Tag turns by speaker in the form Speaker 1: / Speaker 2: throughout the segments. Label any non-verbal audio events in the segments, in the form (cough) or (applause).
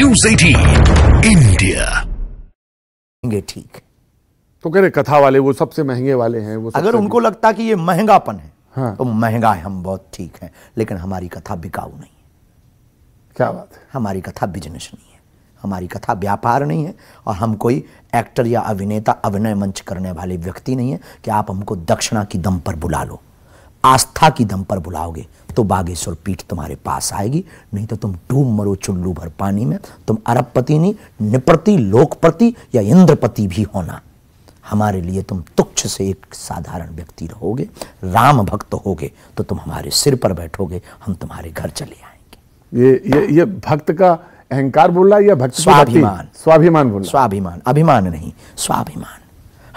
Speaker 1: ठीक
Speaker 2: तो कह रहे कथा वाले वो सबसे महंगे वाले हैं वो अगर उनको
Speaker 1: लगता कि ये महंगापन है हाँ। तो महंगा है हम बहुत ठीक हैं लेकिन हमारी कथा बिकाऊ नहीं है क्या बात है हमारी कथा बिजनेस नहीं है हमारी कथा व्यापार नहीं है और हम कोई एक्टर या अभिनेता अभिनय मंच करने वाले व्यक्ति नहीं है कि आप हमको दक्षिणा की दम पर बुला लो आस्था की दम पर बुलाओगे तो बागेश्वर पीठ तुम्हारे पास आएगी नहीं तो तुम डूब मरो चुल्लू भर पानी में तुम अरबपति नहीं निपति लोकपति या इंद्रपति भी होना हमारे लिए तुम तुच्छ से एक साधारण व्यक्ति रहोगे राम भक्त होगे तो तुम हमारे सिर पर बैठोगे हम तुम्हारे घर चले आएंगे ये ये ये भक्त का अहंकार बोल रहा है या भक्त स्वाभिमान स्वाभिमान बोल स्वाभिमान अभिमान नहीं स्वाभिमान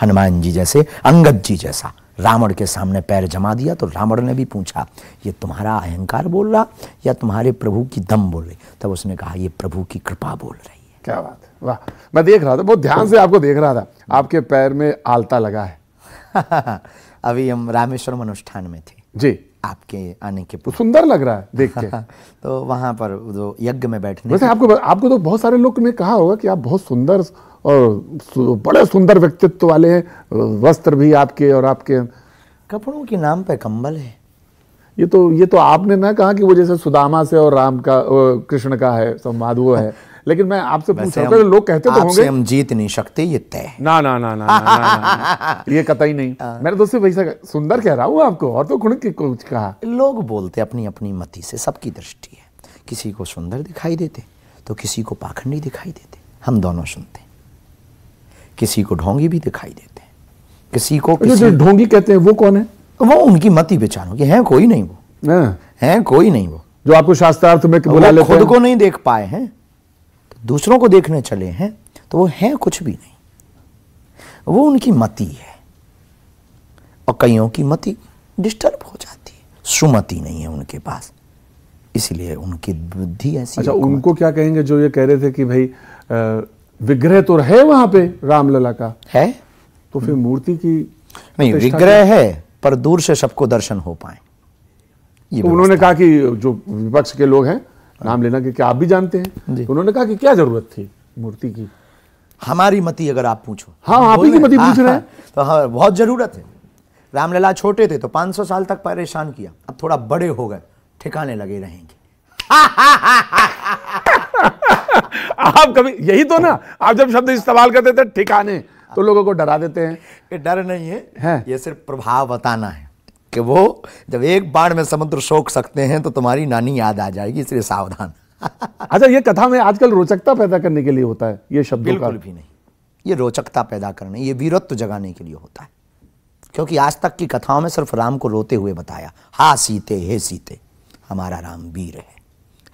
Speaker 1: हनुमान जी जैसे अंगद जी जैसा रावण के सामने पैर जमा दिया तो रावण ने भी पूछा ये तुम्हारा अहंकार बोल रहा या तुम्हारे प्रभु की दम बोल रही तब उसने कहा ये प्रभु की कृपा बोल रही है क्या बात है
Speaker 2: वाह मैं देख रहा था बहुत ध्यान से आपको देख रहा था आपके पैर में
Speaker 1: आलता लगा है (laughs) अभी हम रामेश्वरम अनुष्ठान में थे जी आपके आने के तो सुंदर लग रहा है देख के (laughs) तो वहां पर जो यज्ञ में बैठने वैसे आपको
Speaker 2: आपको तो बहुत सारे लोग ने कहा होगा कि आप बहुत सुंदर और बड़े सुंदर व्यक्तित्व वाले हैं वस्त्र भी आपके और आपके कपड़ों के नाम पे कंबल है ये तो ये तो आपने ना कहा कि वो जैसे सुदामा से और राम का कृष्ण का है संवाद वो है लेकिन मैं आपसे पूछ रहा हूँ लोग कहते तो होंगे हम
Speaker 1: जीत नहीं सकते ये तय ना ना ना ना, ना,
Speaker 2: ना, ये कतई नहीं (laughs) हाँ। मेरे तो सिर्फ वैसा सुंदर कह रहा हूँ आपको और तो खुण के कुछ कहा
Speaker 1: लोग बोलते अपनी अपनी मति से सबकी दृष्टि है किसी को सुंदर दिखाई देते तो किसी को पाखंडी दिखाई देते हम दोनों सुनते किसी को ढोंगी भी दिखाई देते किसी को ढोंगी कहते हैं वो कौन है तो वो उनकी मत ही बेचारों की है कोई नहीं वो हाँ। है कोई नहीं वो जो आपको शास्त्रार्थ में बुला लेते खुद को नहीं देख पाए हैं तो दूसरों को देखने चले हैं तो वो है कुछ भी नहीं वो उनकी मति है और कईयों की मति डिस्टर्ब हो जाती है सुमति नहीं है उनके पास इसलिए उनकी बुद्धि ऐसी अच्छा उनको
Speaker 2: क्या कहेंगे जो ये कह रहे थे कि भाई विग्रह तो रहे वहां पे रामलला का है तो फिर मूर्ति की नहीं विग्रह
Speaker 1: है पर दूर से सबको दर्शन हो पाए
Speaker 2: तो उन्होंने कहा कि जो विपक्ष के लोग हैं नाम लेना कि क्या आप भी जानते हैं तो उन्होंने कहा कि
Speaker 1: क्या जरूरत थी मूर्ति की हमारी मति अगर आप पूछो हाँ आप ही की मति पूछ हाँ, रहे हाँ, हैं तो हाँ बहुत ज़रूरत है रामलला छोटे थे तो 500 साल तक परेशान किया अब थोड़ा बड़े हो गए ठिकाने लगे रहेंगे
Speaker 2: (laughs) आप कभी यही तो ना आप जब शब्द इस्तेमाल करते थे ठिकाने तो लोगों को डरा देते हैं
Speaker 1: ये डर नहीं है, है? ये सिर्फ प्रभाव बताना है कि वो जब एक बार में समुद्र सोख सकते हैं तो तुम्हारी नानी याद आ जाएगी इसलिए सावधान (laughs) अच्छा ये कथा में आजकल रोचकता पैदा करने के लिए होता है ये शब्द बिल्कुल भी नहीं ये रोचकता पैदा करने ये वीरत्व जगाने के लिए होता है क्योंकि आज तक की कथाओं में सिर्फ राम को रोते हुए बताया हा सीते हे सीते हमारा राम वीर है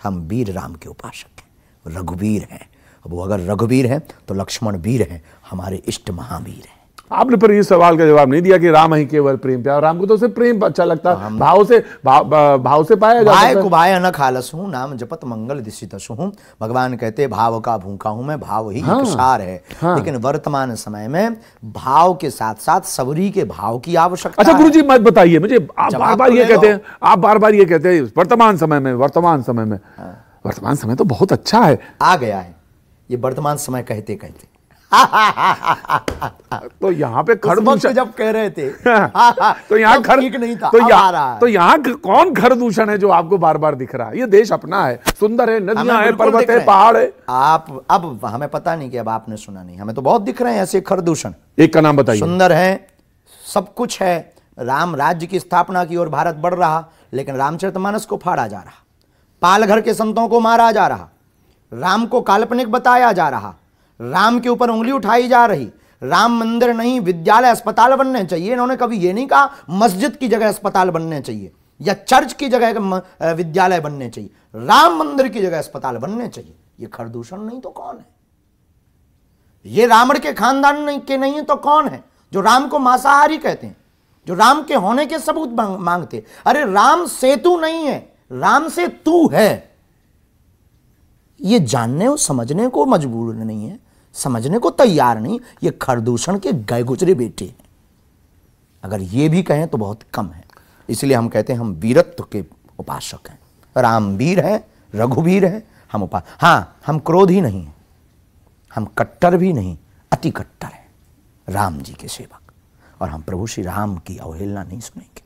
Speaker 1: हम वीर राम के उपासक हैं रघुवीर हैं अब वो अगर रघुवीर हैं तो लक्ष्मण वीर हैं हमारे इष्ट महावीर हैं आपने
Speaker 2: पर ये सवाल का जवाब नहीं दिया कि राम ही केवल प्रेम प्यार राम को तो सिर्फ प्रेम अच्छा लगता भाव से भाव,
Speaker 1: भाव से पाया जाता भाई न खालस हूँ नाम जपत मंगल दिशितस हूँ भगवान कहते भाव का भूखा हूं मैं भाव ही हाँ, सार है हाँ, लेकिन वर्तमान समय में भाव के साथ साथ सबरी के भाव की आवश्यकता अच्छा गुरु जी
Speaker 2: मत बताइए मुझे आप बार बार तो ये कहते
Speaker 1: हैं आप बार
Speaker 2: बार ये कहते हैं वर्तमान समय में वर्तमान समय में हाँ। वर्तमान समय तो बहुत अच्छा है आ गया
Speaker 1: है ये वर्तमान समय कहते कहते
Speaker 2: तो यहाँ पे खरदूषण जब
Speaker 1: कह रहे थे (laughs) हाँ, हाँ, हाँ, तो यहाँ खर नहीं था तो यहाँ तो यहाँ कौन
Speaker 2: खरदूषण है जो आपको बार बार दिख रहा है ये देश अपना है सुंदर है नदियां है पर्वत है पहाड़ है
Speaker 1: आप अब हमें पता नहीं कि अब आपने सुना नहीं हमें तो बहुत दिख रहे हैं ऐसे खरदूषण
Speaker 2: एक का नाम बताइए सुंदर
Speaker 1: है सब कुछ है राम राज्य की स्थापना की ओर भारत बढ़ रहा लेकिन मानस को फाड़ा जा रहा पालघर के संतों को मारा जा रहा राम को काल्पनिक बताया जा रहा राम के ऊपर उंगली उठाई जा रही राम मंदिर नहीं विद्यालय अस्पताल बनने चाहिए इन्होंने कभी ये नहीं कहा मस्जिद की जगह अस्पताल बनने चाहिए या चर्च की जगह विद्यालय बनने चाहिए राम मंदिर की जगह अस्पताल बनने चाहिए ये खरदूषण नहीं तो कौन है ये रामण के खानदान नहीं के नहीं है तो कौन है जो राम को मांसाहारी कहते हैं जो राम के होने के सबूत मांगते अरे राम सेतु नहीं है राम से तू है ये जानने और समझने को मजबूर नहीं है समझने को तैयार नहीं ये खरदूषण के गुजरे बेटे हैं अगर ये भी कहें तो बहुत कम है इसलिए हम कहते हैं हम वीरत्व के उपासक हैं रामवीर हैं रघुवीर हैं हम उपास हाँ हम क्रोध ही नहीं हैं हम कट्टर भी नहीं अति कट्टर हैं राम जी के सेवक और हम प्रभु श्री राम की अवहेलना नहीं सुनेंगे